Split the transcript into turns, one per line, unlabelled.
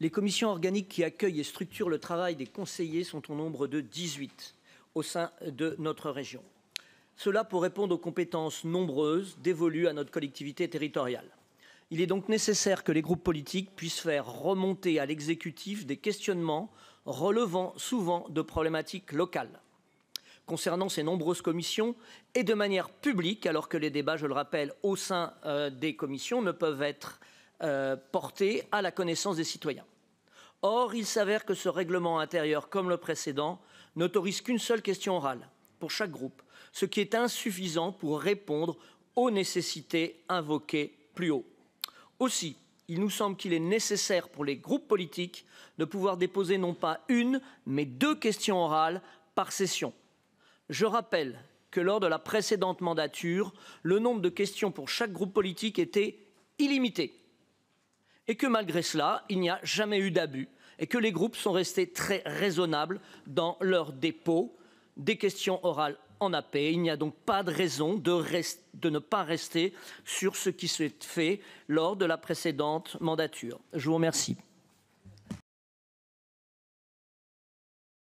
Les commissions organiques qui accueillent et structurent le travail des conseillers sont au nombre de 18 au sein de notre région. Cela pour répondre aux compétences nombreuses dévolues à notre collectivité territoriale. Il est donc nécessaire que les groupes politiques puissent faire remonter à l'exécutif des questionnements relevant souvent de problématiques locales concernant ces nombreuses commissions et de manière publique, alors que les débats, je le rappelle, au sein euh, des commissions ne peuvent être Porté euh, portée à la connaissance des citoyens. Or, il s'avère que ce règlement intérieur, comme le précédent, n'autorise qu'une seule question orale pour chaque groupe, ce qui est insuffisant pour répondre aux nécessités invoquées plus haut. Aussi, il nous semble qu'il est nécessaire pour les groupes politiques de pouvoir déposer non pas une, mais deux questions orales par session. Je rappelle que lors de la précédente mandature, le nombre de questions pour chaque groupe politique était illimité et que malgré cela, il n'y a jamais eu d'abus et que les groupes sont restés très raisonnables dans leur dépôt des questions orales en AP. Il n'y a donc pas de raison de, de ne pas rester sur ce qui s'est fait lors de la précédente mandature. Je vous remercie.